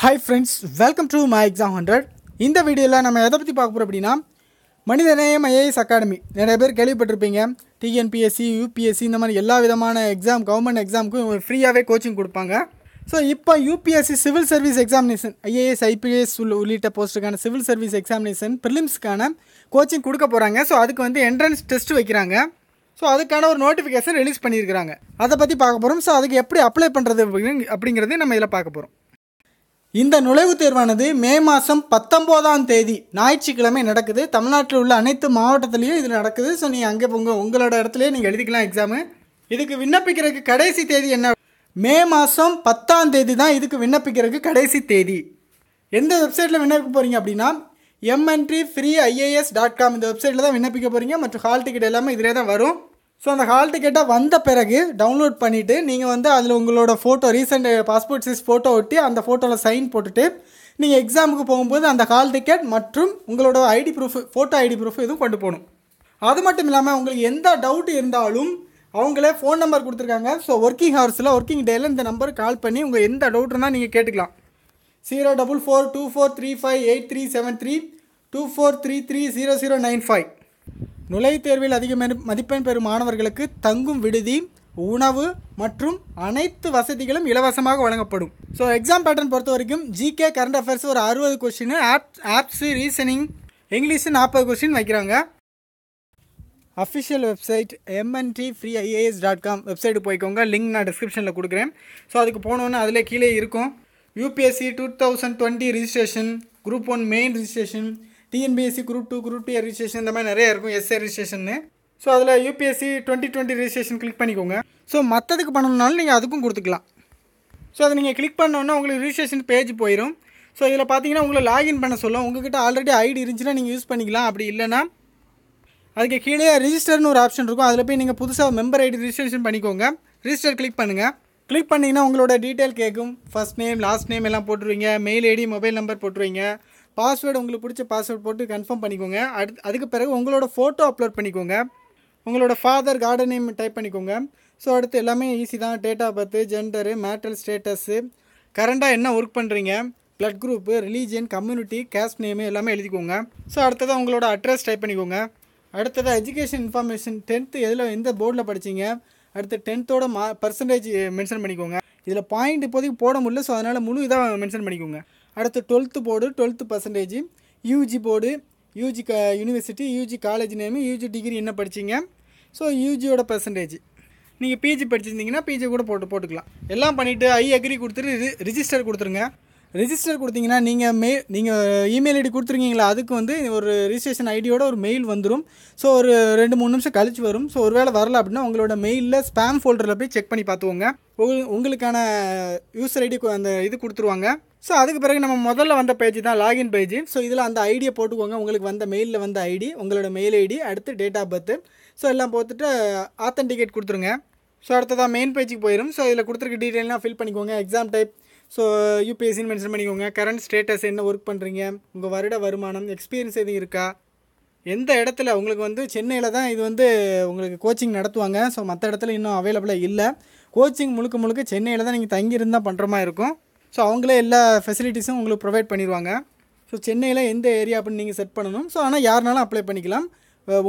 hi friends welcome to my exam hundred இந்த வீடியோவில் நம்ம எதை பற்றி பார்க்க போகிறோம் அப்படின்னா மனிதநேயம் ஐஏஎஸ் அகாடமி நிறைய பேர் கேள்விப்பட்டிருப்பீங்க டிஎன்பிஎஸ்சி யூபிஎஸ்சி இந்த மாதிரி எல்லா விதமான எக்ஸாம் கவர்மெண்ட் எக்ஸாமுக்கும் ஃப்ரீயாகவே கோச்சிங் கொடுப்பாங்க ஸோ இப்போ UPSC civil service examination IAS IPS உள்ள உள்ளிட்ட போஸ்ட்டுக்கான சிவில் சர்வீஸ் எக்ஸாமினேஷன் ப்ரிலிம்ஸ்க்கான கோச்சிங் கொடுக்க போகிறாங்க ஸோ அதுக்கு வந்து என்ட்ரன்ஸ் டெஸ்ட் வைக்கிறாங்க ஸோ அதுக்கான ஒரு நோட்டிஃபிகேஷன் ரிலீஸ் பண்ணியிருக்கிறாங்க அதை பற்றி பார்க்க போகிறோம் ஸோ அதுக்கு எப்படி அப்ளை பண்ணுறது அப்படிங்கிறதையும் நம்ம இதில் பார்க்க போகிறோம் இந்த நுழைவுத் தேர்வானது மே மாதம் பத்தொம்போதாம் தேதி ஞாயிற்றுக்கிழமை நடக்குது தமிழ்நாட்டில் உள்ள அனைத்து மாவட்டத்துலேயும் இது நடக்குது ஸோ நீங்கள் அங்கே உங்கள் உங்களோட இடத்துலையே நீங்கள் எழுதிக்கலாம் எக்ஸாமு இதுக்கு விண்ணப்பிக்கிறதுக்கு கடைசி தேதி என்ன மே மாதம் பத்தாம் தேதி தான் இதுக்கு விண்ணப்பிக்கிறதுக்கு கடைசி தேதி எந்த வெப்சைட்டில் விண்ணப்பிக்க போகிறீங்க அப்படின்னா MNT free IAS dot com இந்த வெப்சைட்டில் தான் விண்ணப்பிக்க போகிறீங்க மற்றும் ஹால் டிக்கெட் எல்லாமே இதிலே தான் வரும் ஸோ அந்த ஹால் டிக்கெட்டாக வந்த பிறகு டவுன்லோட் பண்ணிவிட்டு நீங்கள் வந்து அதில் உங்களோட photo recent passport size photo ஒட்டி அந்த ஃபோட்டோவில் சைன் போட்டுட்டு நீங்கள் எக்ஸாமுக்கு போகும்போது அந்த ஹால் டிக்கெட் மற்றும் உங்களோட ID proof photo ID proof இதுவும் கொண்டு போகணும் அது மட்டும் இல்லாமல் உங்களுக்கு எந்த டவுட் இருந்தாலும் அவங்களே ஃபோன் நம்பர் கொடுத்துருக்காங்க ஸோ ஒர்க்கிங் ஹவர்ஸில் ஒர்க்கிங் டேயில் இந்த நம்பருக்கு கால் பண்ணி உங்கள் எந்த டவுட் இருந்தால் நீங்கள் கேட்டுக்கலாம் zero double four two four three five eight three seven three two four three three zero zero nine five நுழைவுத் தேர்வில் அதிக மதிப்பெண் பெறும் மாணவர்களுக்கு தங்கும் விடுதி உணவு மற்றும் அனைத்து வசதிகளும் இலவசமாக வழங்கப்படும் ஸோ எக்ஸாம் பேட்டர்ன் பொறுத்த வரைக்கும் ஜிகே கரண்ட் அஃபேர்ஸ் ஒரு அறுபது question of apps reasoning English நாற்பது கொஸ்டின் வைக்கிறாங்க official website MNT free IAS dot com website போய்க்கோங்க லிங்க் நான் டிஸ்கிரிப்ஷனில் கொடுக்குறேன் ஸோ அதுக்கு போனோன்னு அதிலே கீழே இருக்கும் UPSC two thousand twenty registration group one main registration TNPSC group two group two registration இந்த மாதிரி நிறையா இருக்கும் எஸ்ஏ ரிஜிஸ்ட்ரேஷன்னு ஸோ அதில் UPSC twenty twenty registration click பண்ணிக்கோங்க ஸோ மற்றதுக்கு பண்ணணுனாலும் நீங்கள் அதுக்கும் கொடுத்துக்கலாம் ஸோ அதை நீங்கள் கிளிக் பண்ணோன்னா உங்களுக்கு ரிஜிஸ்ட்ரேஷன் பேஜ் போயிடும் ஸோ இதில் பார்த்தீங்கன்னா உங்களை லாகின் பண்ண சொல்லும் உங்ககிட்ட ஆல்ரெடி ஐடி இருந்துச்சுன்னா நீங்கள் யூஸ் பண்ணிக்கலாம் அப்படி இல்லைன்னா அதுக்கு கீழே ரிஜிஸ்டர்னு ஒரு ஆப்ஷன் இருக்கும் அதில் போய் நீங்கள் புதுசாக மெம்பர் ஐடி ரிஜிஸ்ட்ரேஷன் பண்ணிக்கோங்க ரிஜிஸ்டர் கிளிக் பண்ணுங்கள் கிளிக் பண்ணிங்கன்னா உங்களோட டீட்டெயில் கேட்கும் ஃபஸ்ட் நேம் லாஸ்ட் நேம் எல்லாம் போட்டுருவீங்க மெயில் ஐடி மொபைல் நம்பர் போட்டுருவீங்க பாஸ்வேர்டு உங்களுக்கு பிடிச்ச பாஸ்வேர்டு போட்டு கன்ஃபார்ம் பண்ணிக்கோங்க அடு அதுக்கு பிறகு உங்களோட ஃபோட்டோ அப்லோட் பண்ணிக்கோங்க உங்களோட ஃபாதர் கார்டன் நேம் டைப் பண்ணிக்கோங்க ஸோ அடுத்து எல்லாமே ஈஸி தான் date of birth gender marital status கரண்டாக என்ன ஒர்க் பண்ணுறீங்க blood group religion community caste name எல்லாமே எழுதிக்கோங்க ஸோ அடுத்ததாக உங்களோட அட்ரஸ் டைப் பண்ணிக்கோங்க அடுத்ததாக எஜுகேஷன் இன்ஃபார்மேஷன் டென்த்து எதில் எந்த போர்டில் படித்தீங்க அடுத்து டென்த்தோட மா பர்சன்டேஜ் மென்ஷன் பண்ணிக்கோங்க இதில் பாயிண்ட் இப்போதைக்கு போட முடியல ஸோ அதனால் முழு இதாக மென்ஷன் பண்ணிக்கோங்க அடுத்து twelfth board twelfth percentage UG board UG க university UG college name UG degree என்ன படிச்சிங்க ஸோ யூஜியோட பர்சன்டேஜ் நீங்கள் பிஜி படிச்சிருந்தீங்கன்னா பிஜி கூட போட்டு போட்டுக்கலாம் எல்லாம் பண்ணிவிட்டு ஐ அக்ரி கொடுத்துட்டு ரிஜிஸ்டர் கொடுத்துருங்க ரிஜிஸ்டர் கொடுத்தீங்கன்னா நீங்கள் மெ நீங்கள் இமெயில் ஐடி கொடுத்துருக்கீங்களா அதுக்கு வந்து ஒரு ரிஜிஸ்ட்ரேஷன் ஐடியோட ஒரு மெயில் வந்துடும் ஸோ ஒரு ரெண்டு மூணு நிமிஷம் கழிச்சு வரும் ஸோ ஒரு வேளை வரல அப்படின்னா உங்களோட மெயிலில் ஸ்பேம் ஃபோல்டரில் போய் செக் பண்ணி பார்த்துவோங்க உங்களுக்கான யூசர் ஐடி அந்த இது கொடுத்துருவாங்க ஸோ அதுக்கு பிறகு நம்ம முதல்ல வந்த பேஜ் தான் லாகின் பேஜ் ஸோ இதில் அந்த ஐடியை போட்டுக்கோங்க உங்களுக்கு வந்த மெயிலில் வந்த ஐடி உங்களோட மெயில் ஐடி அடுத்து டேட் ஆஃப் பர்த்து ஸோ எல்லாம் போட்டுட்டு ஆத்தன்டிகேட் கொடுத்துருங்க ஸோ அடுத்ததான் மெயின் பேஜுக்கு போயிடும் ஸோ இதில் கொடுத்துருக்க டீட்டெயிலாம் ஃபில் பண்ணிக்கோங்க எக்ஸாம் டைப் ஸோ யூபிஎஸ்சின்னு மென்ஷன் பண்ணிக்கோங்க கரண்ட் ஸ்டேட்டஸ் என்ன ஒர்க் பண்ணுறீங்க உங்கள் வருட வருமானம் எக்ஸ்பீரியன்ஸ் எதுவும் இருக்கா எந்த இடத்துல உங்களுக்கு வந்து சென்னையில் தான் இது வந்து உங்களுக்கு கோச்சிங் நடத்துவாங்க ஸோ மற்ற இடத்துல இன்னும் அவைலபிளாக இல்லை கோச்சிங் முழுக்க முழுக்க சென்னையில் தான் நீங்கள் தங்கியிருந்தால் பண்ணுற மாதிரி இருக்கும் ஸோ அவங்களே எல்லா ஃபெசிலிட்டிஸும் உங்களுக்கு ப்ரொவைட் பண்ணிடுவாங்க ஸோ சென்னையில் எந்த ஏரியா அப்படின்னு நீங்கள் செட் பண்ணணும் ஸோ ஆனால் யாருனாலும் அப்ளை பண்ணிக்கலாம்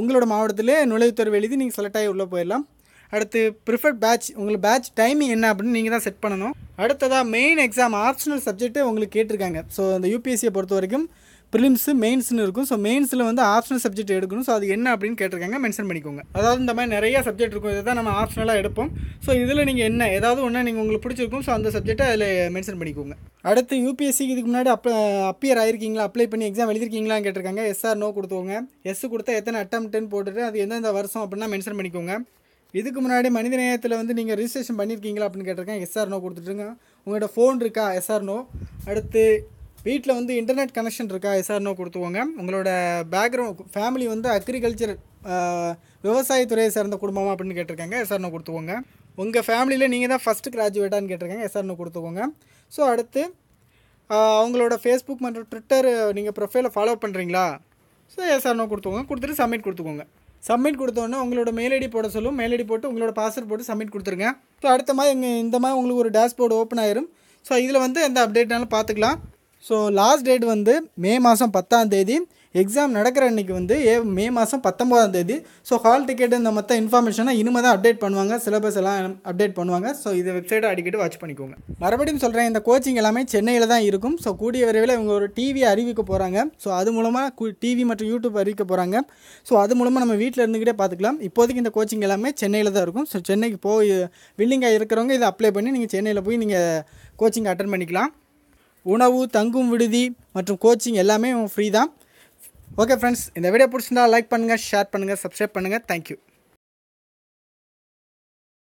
உங்களோட மாவட்டத்திலே நுழைவுத்தேர்வு எழுதி நீங்கள் செலக்ட் ஆகி உள்ளே போயிடலாம் அடுத்து ப்ரிஃபர்ட் பேட்ச் உங்களுக்கு பேட்ச் டைமிங் என்ன அப்படின்னு நீங்கள் தான் செட் பண்ணணும் அடுத்ததாக மெயின் எக்ஸாம் ஆப்ஷனல் சப்ஜெக்ட்டு உங்களுக்கு கேட்டிருக்காங்க ஸோ அந்த யூபிஎஸ்சியை பொறுத்த வரைக்கும் ப்ரிலிம்ஸு மெயின்ஸ்னு இருக்கும் ஸோ மெயின்ஸில் வந்து ஆப்ஷனல் சப்ஜெக்ட் எடுக்கணும் ஸோ அது என்ன அப்படின்னு கேட்டிருக்காங்க மென்ஷன் பண்ணிக்கோங்க அதாவது இந்த மாதிரி நிறையா சப்ஜெக்ட் இருக்கும் இதை தான் நம்ம ஆப்ஷனலாக எடுப்போம் ஸோ இதில் நீங்கள் என்ன ஏதாவது ஒன்று நீங்கள் உங்களுக்கு பிடிச்சிருக்கும் ஸோ அந்த சப்ஜெக்ட்டை அதில் மென்ஷன் பண்ணிக்கோங்க அடுத்து யூபிஎஸ்சிக்கு இதுக்கு முன்னாடி அப் அப்பியர் ஆயிருக்கீங்களா அப்ளை பண்ணி எக்ஸாம் எழுதிருக்கீங்களான்னு கேட்டிருக்காங்க எஸ்ஆர் நோ கொடுத்துவோங்க எஸ் கொடுத்தா எத்தனை அட்டம்ப்ட்டுன்னு போட்டுட்டு அது எந்தெந்த வருஷம் அப்படின்னா மென்ஷன் பண்ணிக்கோங்க இதுக்கு முன்னாடி மனித நேயத்தில் வந்து நீங்கள் ரிஜிஸ்ட்ரேஷன் பண்ணியிருக்கீங்களா அப்படின்னு கேட்டிருக்கேன் எஸ்ஆர்னோ கொடுத்துட்டுருங்க உங்கள்கிட்ட ஃபோன் இருக்கா எஸ்ஆர்னோ அடுத்து வீட்டில் வந்து இன்டர்நெட் கனெக்ஷன் இருக்கா எஸ்ஆர்னோ கொடுத்துவோங்க உங்களோட பேக்ரவுண்ட் ஃபேமிலி வந்து அக்ரிகல்ச்சர் விவசாயத்துறையை சேர்ந்த குடும்பமாக அப்படின்னு கேட்டிருக்காங்க எஸ்ஆர்னோ கொடுத்துவோங்க உங்கள் ஃபேமிலியில் நீங்கள் தான் ஃபஸ்ட்டு கிராஜுவேட்டான்னு கேட்டிருக்காங்க எஸ்ஆர்னோ கொடுத்துக்கோங்க ஸோ அடுத்து அவங்களோட ஃபேஸ்புக் மற்றும் ட்விட்டர் நீங்கள் ப்ரொஃபைலை ஃபாலோ பண்ணுறீங்களா ஸோ எஸ்ஆர்னோ கொடுத்துக்கோங்க கொடுத்துட்டு சப்மிட் கொடுத்துக்கோங்க சப்மிட் கொடுத்தோன்னா உங்களோட மெயில் ஐடி போட சொல்லும் மெயில் ஐடி போட்டு உங்களோட பாஸ்வேர்ட் போட்டு சப்மிட் கொடுத்துருங்க ஸோ அடுத்த மாதிரி இந்த மாதிரி உங்களுக்கு ஒரு டேஷ்போர்டு ஓப்பன் ஆயிரும் ஸோ இதில் வந்து எந்த அப்டேட்னாலும் பார்த்துக்கலாம் ஸோ லாஸ்ட் டேட் வந்து மே மாதம் பத்தாம் தேதி எக்ஸாம் நடக்கிற அன்றைக்கி வந்து ஏ மே மாதம் பத்தொம்போதாம் தேதி ஸோ ஹால் டிக்கெட் இந்த மொத்த இன்ஃபர்மேஷனை இனிமே தான் அப்டேட் பண்ணுவாங்க சிலபஸ் எல்லாம் அப்டேட் பண்ணுவாங்க ஸோ இது வெப்சைட்டை அடிக்கடி வாட்ச் பண்ணிக்கோங்க மறுபடியும் சொல்கிறேன் இந்த கோச்சிங் எல்லாமே சென்னையில் தான் இருக்கும் ஸோ கூடிய விரைவில் இவங்க ஒரு டிவி அறிவிக்க போகிறாங்க ஸோ அது மூலமாக டிவி மற்றும் யூடியூப் அறிவிக்க போகிறாங்க ஸோ அது மூலமாக நம்ம வீட்டில் இருந்துக்கிட்டே பார்த்துக்கலாம் இப்போதைக்கு இந்த கோச்சிங் எல்லாமே சென்னையில் தான் இருக்கும் ஸோ சென்னைக்கு போய் வில்லிங்காக இருக்கிறவங்க இதை அப்ளை பண்ணி நீங்கள் சென்னையில் போய் நீங்கள் கோச்சிங் அட்டன் பண்ணிக்கலாம் உணவு தங்கும் விடுதி மற்றும் கோச்சிங் எல்லாமே ஃப்ரீ தான் ஓகே ஃப்ரெண்ட்ஸ் இந்த வீடியோ பிடிச்சிருந்தா லைக் பண்ணுங்கள் ஷேர் பண்ணுங்கள் சப்ஸ்கிரைப் பண்ணுங்கள் தேங்க்யூ